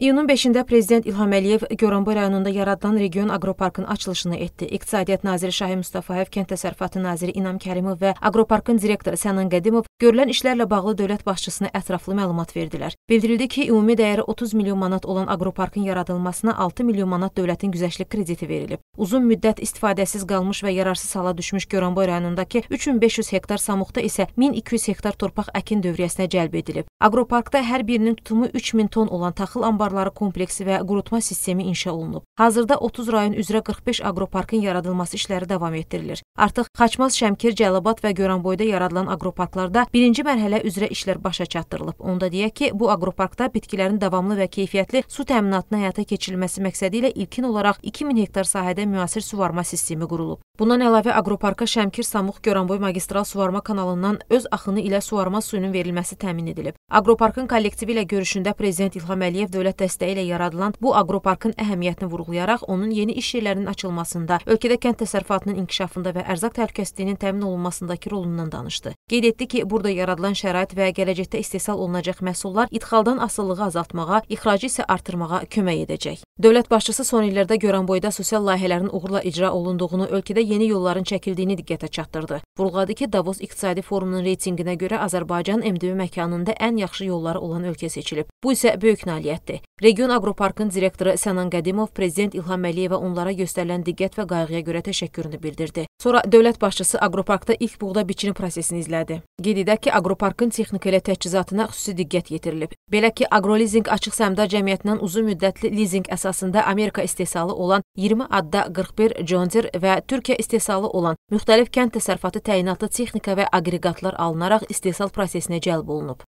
İyunun 5-də prezident İlham Əliyev Goranboy rayonunda yaradılan region aqroparkın açılışını etdi. İqtisadiyyat naziri Şahin Mustafayev, Kənd Təsərrüfatı naziri İnam Kərimov və aqroparkın direktoru Sənan Qədimov görülən işlərlə bağlı dövlət başçısına ətraflı məlumat verdilər. Bildirildi ki, ümumi dəyəri 30 milyon manat olan aqroparkın yaradılmasına 6 milyon manat dövlətin güzəştlik krediti verilib. Uzun müddət istifadəsiz qalmış və yararsız hala düşmüş Goranboy rayonundakı 3500 hektar samuqda isə 1200 hektar torpaq əkin dövriyyəsinə cəlb edilib. Aqroparkda hər birinin tutumu 3000 ton olan taxıl anbarı reservuarları kompleksi və qurutma sistemi inşa olunub. Hazırda 30 rayon üzrə 45 aqroparkın yaradılması işləri davam etdirilir. Artıq Xaçmaz, Şəmkir, Cəlabad və Göranboyda yaradılan aqroparklarda birinci mərhələ üzrə işlər başa çatdırılıb. Onda deyək ki, bu aqroparkda bitkilərin davamlı və keyfiyyətli su təminatına həyata keçirilməsi məqsədi ilə ilkin olaraq 2000 hektar sahədə müasir suvarma sistemi qurulub. Bundan əlavə aqroparka Şəmkir, Samux, Göranboy magistral suvarma kanalından öz axını ilə suvarma suyunun verilməsi təmin edilib. Aqroparkın kollektivi ilə görüşündə prezident İlham Əliyev dövlət dəstəyi ilə yaradılan bu aqroparkın əhəmiyyətini vurğulayaraq onun yeni iş yerlərinin açılmasında, ölkədə kənd təsərrüfatının inkişafında və ərzaq təhlükəsizliyinin təmin olunmasındakı rolundan danışdı. Qeyd etdi ki, burada yaradılan şərait və gələcəkdə istehsal olunacaq məhsullar idxaldan asılılığı azaltmağa, ixracı isə artırmağa kömək edəcək. Dövlət başçısı son illərdə Goranboyda sosial layihələrin uğurla icra olunduğunu, ölkədə yeni yolların çəkildiyini diqqətə çatdırdı. Vurğuladı ki, Davos İqtisadi Forumunun reytinqinə görə Azərbaycan MDB məkanında ən yaxşı yolları olan ölkə seçilib. Bu isə böyük nailiyyətdir. Region Aqroparkın direktoru Sənan Qədimov prezident İlham Əliyevə onlara göstərilən diqqət və qayğıya görə təşəkkürünü bildirdi. Sonra dövlət başçısı aqroparkda ilk buğda biçini prosesini izlədi. Qeyd edək ki, aqroparkın texniki ilə təchizatına xüsusi diqqət yetirilib. Belə ki, Agrolizing açıq səhmdar cəmiyyətindən uzun müddətli lizing əsasında Amerika istehsalı olan 20 adda 41 Johnder və Türkiyə istehsalı olan müxtəlif kənd təsərrüfatı təyinatlı texnika və aqreqatlar alınaraq istehsal prosesinə cəlb olunub.